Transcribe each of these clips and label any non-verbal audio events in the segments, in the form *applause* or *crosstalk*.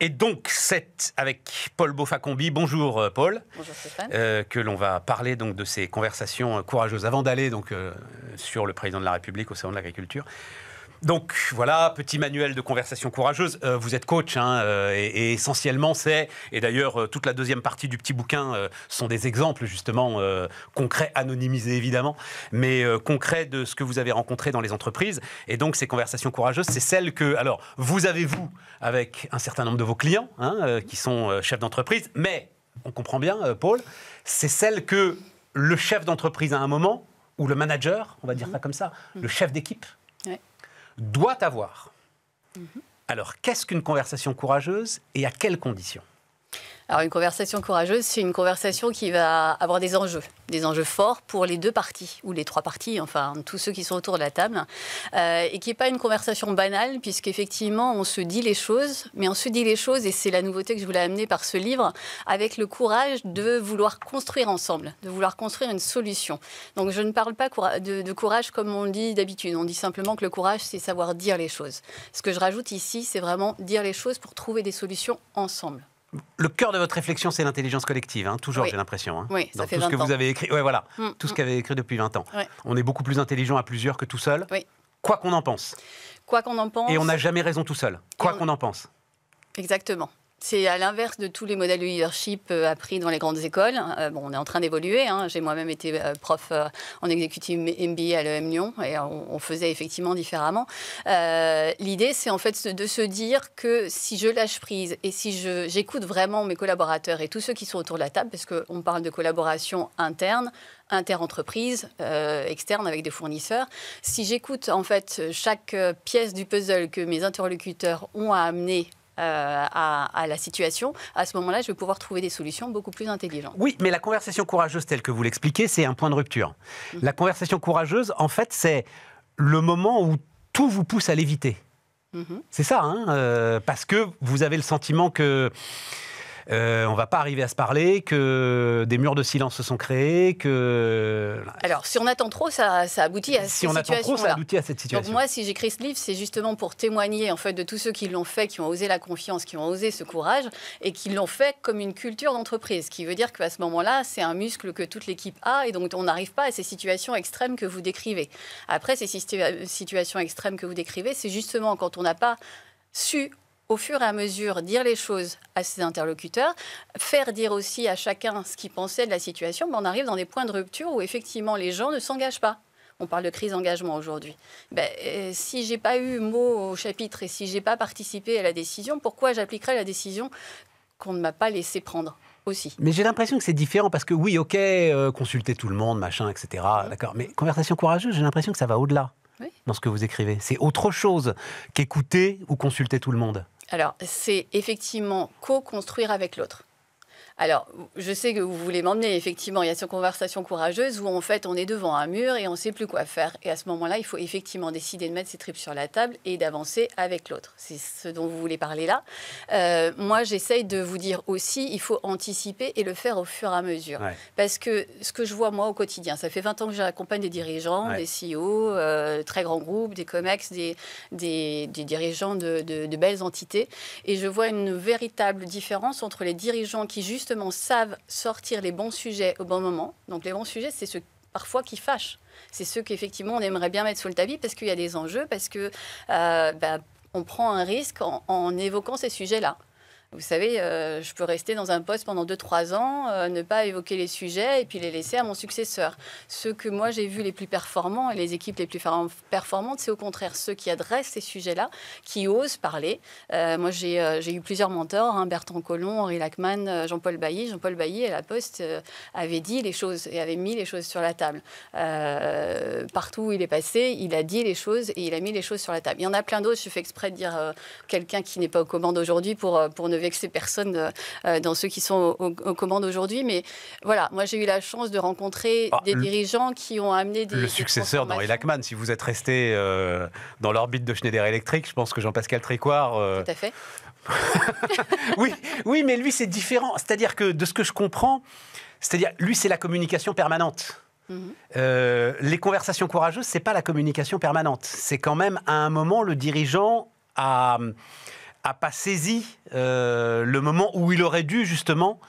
Et donc, c'est avec Paul Beaufacombi. Bonjour euh, Paul. Bonjour euh, que l'on va parler donc de ces conversations euh, courageuses avant d'aller sur le président de la République au sein de l'agriculture. Donc voilà, petit manuel de conversation courageuse. Euh, vous êtes coach, hein, euh, et, essentiellement c'est, et d'ailleurs euh, toute la deuxième partie du petit bouquin sont des exemples justement concrets, anonymisés évidemment, mais concrets de ce que vous avez rencontré dans les entreprises. Et donc ces conversations courageuses, c'est celles que, alors, vous avez vous avec un certain nombre de vos clients, hein, qui sont chefs d'entreprise, mais on comprend bien, Paul, c'est celles que le chef d'entreprise à un moment, ou le manager, on va dire mhm. ça comme ça, le chef d'équipe doit avoir. Mhm. Alors, qu'est-ce qu'une conversation courageuse et à quelles conditions alors une conversation courageuse, c'est une conversation qui va avoir des enjeux, des enjeux forts pour les deux parties, ou les trois parties, enfin tous ceux qui sont autour de la table, euh, et qui n'est pas une conversation banale, puisqu'effectivement on se dit les choses, mais on se dit les choses, et c'est la nouveauté que je voulais amener par ce livre, avec le courage de vouloir construire ensemble, de vouloir construire une solution. Donc je ne parle pas de courage comme on le dit d'habitude, on dit simplement que le courage, c'est savoir dire les choses. Ce que je rajoute ici, c'est vraiment dire les choses pour trouver des solutions ensemble le cœur de votre réflexion, c'est l'intelligence collective, hein, toujours, j'ai l'impression. Hein. tout ce que vous avez écrit. Ouais, voilà, mm, tout ce vous mm. avez écrit depuis 20 ans. On est beaucoup plus intelligent à plusieurs que tout seul, quoi qu'on en pense. Quoi qu'on en pense. Et on n'a jamais raison tout seul, quoi qu'on en pense. Exactement. C'est à l'inverse de tous les modèles de leadership euh, appris dans les grandes écoles. Euh, on est en train d'évoluer. Hein. J'ai moi-même été euh, prof en exécutive MBA à l'EM Lyon et on, faisait effectivement différemment. L'idée, c'est en fait de se dire que si je lâche prise et si j'écoute vraiment mes collaborateurs et tous ceux qui sont autour de la table, parce qu'on parle de collaboration interne, inter-entreprise, externe avec des fournisseurs. Si j'écoute en fait chaque pièce du puzzle que mes interlocuteurs ont à amener euh, à, la situation, à ce moment-là, je vais pouvoir trouver des solutions beaucoup plus intelligentes. Oui, mais la conversation courageuse telle que vous l'expliquez, c'est un point de rupture. Mm. La conversation courageuse, en fait, c'est le moment où tout vous pousse à l'éviter. Mm-hmm. C'est ça, hein, euh, parce que vous avez le sentiment que on euh, on va pas arriver à se parler, que des murs de silence se sont créés, que... Alors, si on attend trop, ça, aboutit à cette situation Si on attend trop, ça aboutit à cette situation. Donc moi, si j'écris ce livre, c'est justement pour témoigner en fait de tous ceux qui l'ont fait, qui ont osé la confiance, qui ont osé ce courage, et qui l'ont fait comme une culture d'entreprise, ce qui veut dire qu'à ce moment-là, c'est un muscle que toute l'équipe a, et donc on n'arrive pas à ces situations extrêmes que vous décrivez. Après, ces situations extrêmes que vous décrivez, c'est justement quand on n'a pas su au fur et à mesure, dire les choses à ses interlocuteurs, faire dire aussi à chacun ce qu'il pensait de la situation, mais ben, on arrive dans des points de rupture où effectivement les gens ne s'engagent pas. On parle de crise d'engagement aujourd'hui. Ben, je euh, si j'ai pas eu mot au chapitre et si j'ai pas participé à la décision, pourquoi j'appliquerai la décision qu'on ne m'a pas laissé prendre aussi. Mais j'ai l'impression que c'est différent parce que oui, ok, euh, consulter tout le monde, machin, etc. D'accord. Mais conversation courageuse, j'ai l'impression que ça va au-delà dans ce que vous écrivez. C'est autre chose qu'écouter ou consulter tout le monde. Alors, c'est effectivement co-construire avec l'autre. Alors, je sais que vous voulez m'emmener, effectivement, il y a cette conversation courageuse où en fait on est devant un mur et on ne sait plus quoi faire. Et à ce moment-là, il faut effectivement décider de mettre ses tripes sur la table et d'avancer avec l'autre. C'est ce dont vous voulez parler là. Euh, moi, j'essaye de vous dire aussi, il faut anticiper et le faire au fur et à mesure. Parce que ce que je vois moi au quotidien, ça fait 20 ans que j'accompagne des dirigeants, des CEO, euh, très grands groupes, des COMEX, des, des, dirigeants de, de belles entités. Et je vois une véritable différence entre les dirigeants qui juste savent sortir les bons sujets au bon moment. Donc les bons sujets, c'est ceux parfois qui fâchent. C'est ceux qu'effectivement on aimerait bien mettre sous le tapis parce qu'il y a des enjeux, parce que euh, bah, on prend un risque en évoquant ces sujets-là. Vous savez, euh, je peux rester dans un poste pendant 2-3 ans, euh, ne pas évoquer les sujets et puis les laisser à mon successeur. Ceux que moi j'ai vu les plus performants et les équipes les plus performantes, c'est au contraire ceux qui adressent ces sujets-là, qui osent parler. Euh, moi j'ai eu plusieurs mentors, hein, Bertrand Collomb, Henri Lachman, Jean-Paul Bailly. Jean-Paul Bailly à la Poste avait dit les choses et avait mis les choses sur la table. partout où il est passé, il a dit les choses et il a mis les choses sur la table. Il y en a plein d'autres, je fais exprès de dire quelqu'un qui n'est pas aux commandes aujourd'hui pour, pour ne avec ces personnes euh, euh, dans ceux qui sont aux, commandes aujourd'hui. Mais voilà, moi j'ai eu la chance de rencontrer ah, des dirigeants qui ont amené des. Le successeur d'Henri Lachman, si vous êtes resté euh, dans l'orbite de Schneider Electric, je pense que Jean-Pascal Tricouard... Tout à fait. *laughs* oui, oui, mais lui c'est différent. C'est-à-dire que de ce que je comprends, c'est-à-dire lui c'est la communication permanente. Mhm. les conversations courageuses, c'est pas la communication permanente. C'est quand même à un moment le dirigeant a a pas saisi euh, le moment où il aurait dû justement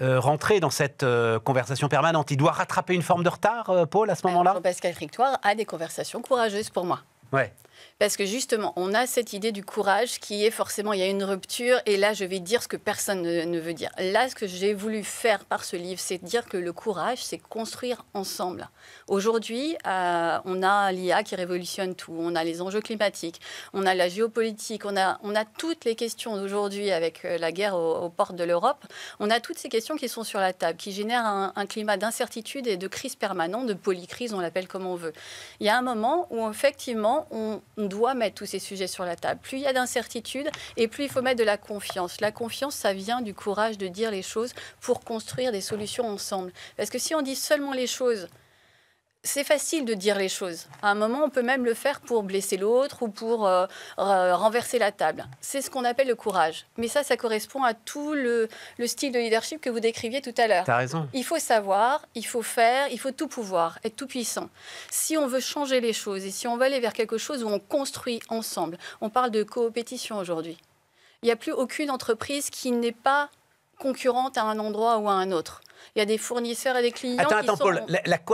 euh, rentrer dans cette euh, conversation permanente. Il doit rattraper une forme de retard, Paul, à ce bah, moment-là Pascal Frictoire a des conversations courageuses pour moi. Ouais. Parce que justement, on a cette idée du courage qui est forcément, il y a une rupture, et là, je vais dire ce que personne ne, veut dire. Là, ce que j'ai voulu faire par ce livre, c'est dire que le courage, c'est construire ensemble. Aujourd'hui, euh, on a l'IA qui révolutionne tout, on a les enjeux climatiques, on a la géopolitique, on a, on a toutes les questions d'aujourd'hui avec euh, la guerre aux, portes de l'Europe, on a toutes ces questions qui sont sur la table, qui génèrent un, un climat d'incertitude et de crise permanente, de polycrise, on l'appelle comme on veut. Il y a un moment où effectivement, on, on doit mettre tous ces sujets sur la table. Plus il y a d'incertitudes et plus il faut mettre de la confiance. La confiance, ça vient du courage de dire les choses pour construire des solutions ensemble. Parce que si on dit seulement les choses c'est facile de dire les choses. À un moment, on peut même le faire pour blesser l'autre ou pour euh, renverser la table. C'est ce qu'on appelle le courage. Mais ça, ça correspond à tout le, style de leadership que vous décriviez tout à l'heure. raison. Il faut savoir, il faut faire, il faut tout pouvoir, être tout puissant. Si on veut changer les choses et si on veut aller vers quelque chose où on construit ensemble, on parle de coopétition aujourd'hui. Il n'y a plus aucune entreprise qui n'est pas concurrente à un endroit ou à un autre. Il y a des fournisseurs et des clients. Attends, attends, Paul,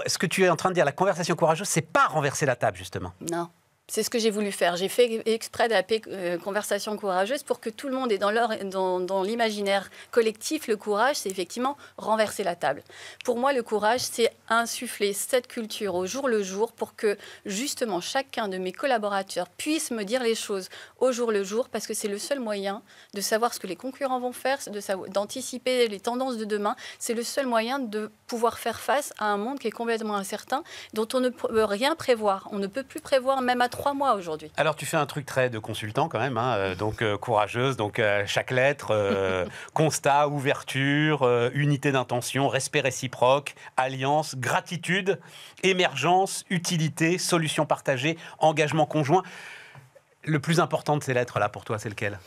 ce que tu es en train de dire, la conversation courageuse, c'est pas renverser la table, justement. Non. C'est ce que j'ai voulu faire. J'ai fait exprès de la euh, conversation courageuse pour que tout le monde ait dans, leur, dans, dans l'imaginaire collectif. Le courage, c'est effectivement renverser la table. Pour moi, le courage, c'est insuffler cette culture au jour le jour pour que justement chacun de mes collaborateurs puisse me dire les choses au jour le jour parce que c'est le seul moyen de savoir ce que les concurrents vont faire, de d'anticiper les tendances de demain. C'est le seul moyen de pouvoir faire face à un monde qui est complètement incertain, dont on ne peut rien prévoir. On ne peut plus prévoir même à mois aujourd'hui. Alors, tu fais un truc très de consultant quand même, hein, euh, donc euh, courageuse. Donc, euh, chaque lettre, *laughs* constat, ouverture, unité d'intention, respect réciproque, alliance, gratitude, émergence, utilité, solution partagée, engagement conjoint. Le plus important de ces lettres-là pour toi, c'est lequel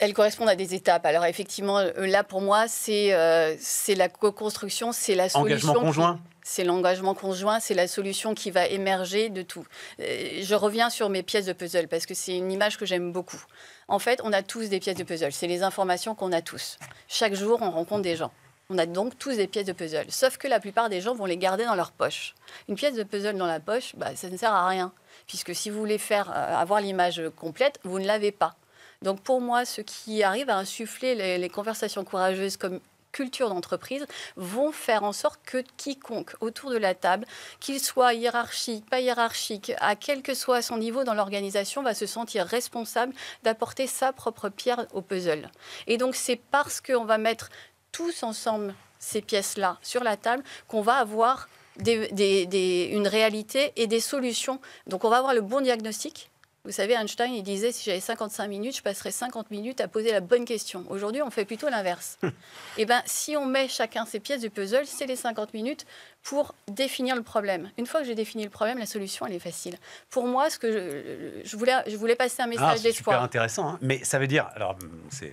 elles, correspondent à des étapes. Alors effectivement, euh, là pour moi, euh, c'est la co-construction, c'est la solution. conjoint. C'est l'engagement conjoint, c'est la solution qui va émerger de tout. Euh, je reviens sur mes pièces de puzzle parce que c'est une image que j'aime beaucoup. En fait, on a tous des pièces de puzzle. C'est les informations qu'on a tous. Chaque jour, on rencontre des gens. On a donc tous des pièces de puzzle. Sauf que la plupart des gens vont les garder dans leur poche. Une pièce de puzzle dans la poche, bah, ça ne sert à rien. Puisque si vous voulez faire, avoir l'image complète, vous ne l'avez pas. Donc pour moi, ce qui arrive à insuffler les, conversations courageuses comme culture d'entreprise vont faire en sorte que quiconque autour de la table, qu'il soit hiérarchique, pas hiérarchique, à quel que soit son niveau dans l'organisation, va se sentir responsable d'apporter sa propre pierre au puzzle. Et donc c'est parce qu'on va mettre tous ensemble ces pièces-là sur la table qu'on va avoir une réalité et des solutions. Donc on va avoir le bon diagnostic, vous savez, Einstein, il disait, si j'avais 55 minutes, je passerais 50 minutes à poser la bonne question. Aujourd'hui, on fait plutôt l'inverse. Hum. *laughs* Eh bien, si on met chacun ses pièces du puzzle, c'est les 50 minutes pour définir le problème. Une fois que j'ai défini le problème, la solution, elle est facile. Pour moi, ce que je, voulais, je voulais passer un message ah, c'est super intéressant. Hein. Mais ça veut dire, alors, c'est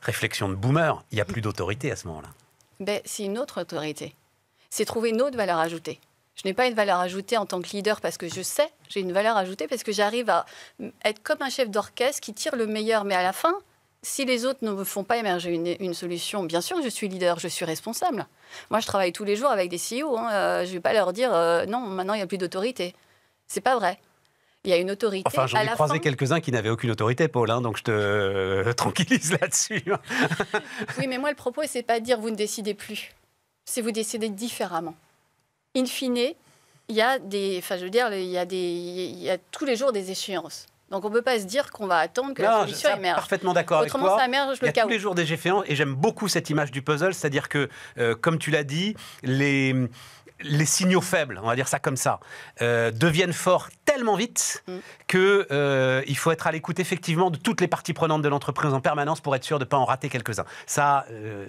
réflexion de boomer, il n'y a plus d'autorité à ce moment-là. Ben, c'est une autre autorité. C'est trouver une autre valeur ajoutée. Je n'ai pas une valeur ajoutée en tant que leader parce que je sais, j'ai une valeur ajoutée parce que j'arrive à être comme un chef d'orchestre qui tire le meilleur, mais à la fin, si les autres ne me font pas émerger une, solution, bien sûr, je suis leader, je suis responsable. Moi, je travaille tous les jours avec des CEO. Hein, euh, je ne vais pas leur dire euh, non, maintenant, il n'y a plus d'autorité. C'est pas vrai. Il y a une autorité. Enfin, j'en ai croisé quelques-uns qui n'avaient aucune autorité, Paul, hein, donc je te euh, *laughs* tranquillise là-dessus. Hein. oui, mais moi, le propos, c'est pas de dire vous ne décidez plus. C'est vous décidez différemment in fine, il y a des, enfin je veux dire, il y a des, il y a tous les jours des échéances. Donc on ne peut pas se dire qu'on va attendre que la solution je suis Parfaitement d'accord avec toi. Autrement, ça émerge le Il y tous les jours des échéances et j'aime beaucoup cette image du puzzle, c'est-à-dire que, euh, comme tu l'as dit, les les signaux faibles, on va dire ça comme ça, euh, deviennent forts tellement vite mm. que euh, il faut être à l'écoute effectivement de toutes les parties prenantes de l'entreprise en permanence pour être sûr de ne pas en rater quelques-uns. Ça. Euh,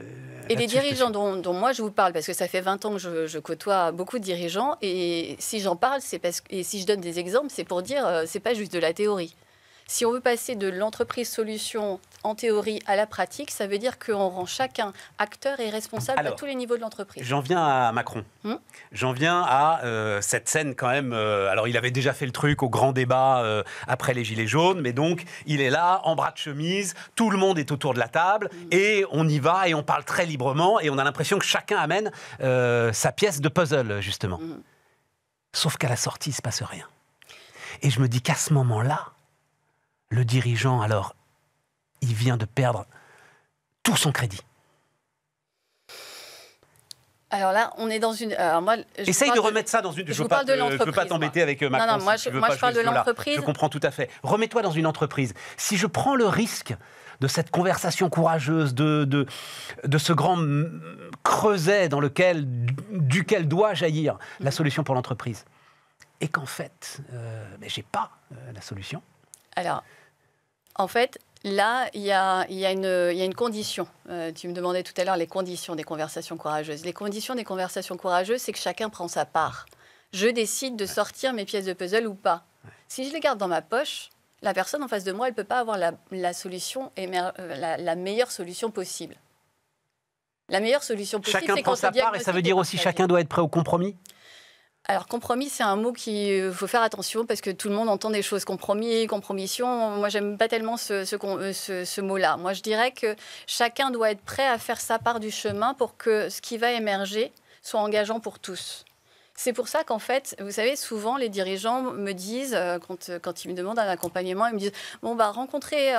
et les dirigeants dont, moi je vous parle, parce que ça fait 20 ans que je, je côtoie beaucoup de dirigeants, et si j'en parle, c'est parce et si je donne des exemples, c'est pour dire, euh, c'est pas juste de la théorie. Si on veut passer de l'entreprise solution en théorie à la pratique, ça veut dire qu'on rend chacun acteur et responsable à tous les niveaux de l'entreprise. J'en viens à Macron. Hmm j'en viens à euh, cette scène quand même. Euh, alors, il avait déjà fait le truc au grand débat euh, après les Gilets jaunes, mais donc il est là en bras de chemise, tout le monde est autour de la table hmm. et on y va et on parle très librement et on a l'impression que chacun amène sa pièce de puzzle justement. Hmm. Sauf qu'à la sortie, il se passe rien. Et je me dis qu'à ce moment-là, le dirigeant, alors, il vient de perdre tout son crédit. Alors là, on est dans une. Essaye de remettre ça dans une. Je, parle de ne veux pas t'embêter avec euh, Macron. Non, non, moi, je, je, parle de l'entreprise. Je comprends tout à fait. Remets-toi dans une entreprise. Si je prends le risque de cette conversation courageuse, de, de, de ce grand creuset dans lequel, duquel doit jaillir la mhm. solution pour l'entreprise, et qu'en fait, euh, je n'ai pas euh, la solution, alors, en fait, Là, il y, a, une, condition. Euh, tu me demandais tout à l'heure les conditions des conversations courageuses. Les conditions des conversations courageuses, c'est que chacun prend sa part. Je décide de sortir mes pièces de puzzle ou pas. Si je les garde dans ma poche, la personne en face de moi, elle ne peut pas avoir la, solution euh, la, la, meilleure solution possible. La meilleure solution possible, chacun prend sa part et ça veut dire aussi chacun doit être prêt au compromis. Alors compromis, c'est un mot qu'il euh, faut faire attention parce que tout le monde entend des choses compromis, compromission. Moi, j'aime pas tellement euh, ce, mot-là. Moi, je dirais que chacun doit être prêt à faire sa part du chemin pour que ce qui va émerger soit engageant pour tous. C'est pour ça qu'en fait, vous savez, souvent les dirigeants me disent, euh, quand, quand, ils me demandent un accompagnement, ils me disent Bon, bah, rencontrez,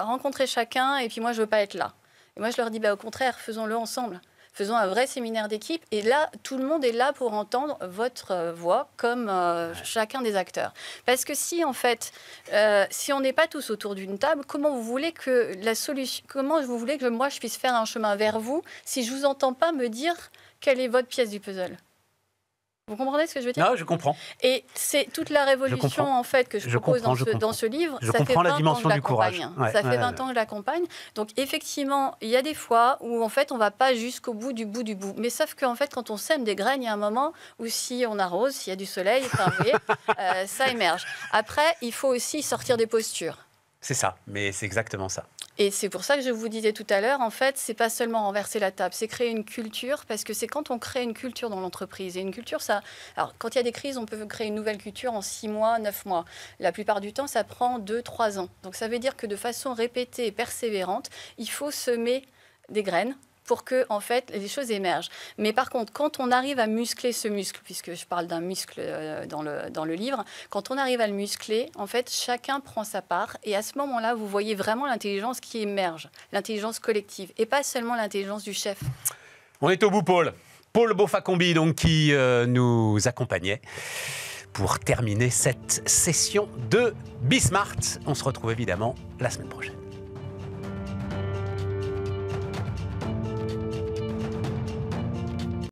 chacun, et puis moi, je veux pas être là. Et moi, je leur dis bah, Au contraire, faisons-le ensemble faisons un vrai séminaire d'équipe. Et là, tout le monde est là pour entendre votre euh, voix comme euh, chacun des acteurs. Parce que si, en fait, euh, si on n'est pas tous autour d'une table, comment vous voulez que la solution, comment vous voulez que moi je puisse faire un chemin vers vous si je vous entends pas me dire quelle est votre pièce du puzzle vous comprenez ce que je veux dire Ah, je comprends. Et c'est toute la révolution en fait que je, propose dans ce, livre. ça fait la dimension du courage. ça fait 20 ans que je l'accompagne. Donc effectivement, il y a des fois où en fait on va pas jusqu'au bout du bout du bout. Mais sauf qu'en fait, quand on sème des graines, il y a un moment où si on arrose, s'il y a du soleil, *laughs* euh, ça émerge. Après, il faut aussi sortir des postures. C'est ça, mais c'est exactement ça. Et c'est pour ça que je vous disais tout à l'heure, en fait, c'est pas seulement renverser la table, c'est créer une culture, parce que c'est quand on crée une culture dans l'entreprise. Et une culture, ça. Alors, quand il y a des crises, on peut créer une nouvelle culture en six mois, neuf mois. La plupart du temps, ça prend deux, trois ans. Donc, ça veut dire que de façon répétée et persévérante, il faut semer des graines pour que en fait les choses émergent. Mais par contre, quand on arrive à muscler ce muscle, puisque je parle d'un muscle euh, dans le, dans le livre, quand on arrive à le muscler, en fait, chacun prend sa part et à ce moment-là, vous voyez vraiment l'intelligence qui émerge, l'intelligence collective et pas seulement l'intelligence du chef. On est au bout, Paul. Paul Bofacombi, donc, qui euh, nous accompagnait pour terminer cette session de bismarck On se retrouve évidemment la semaine prochaine.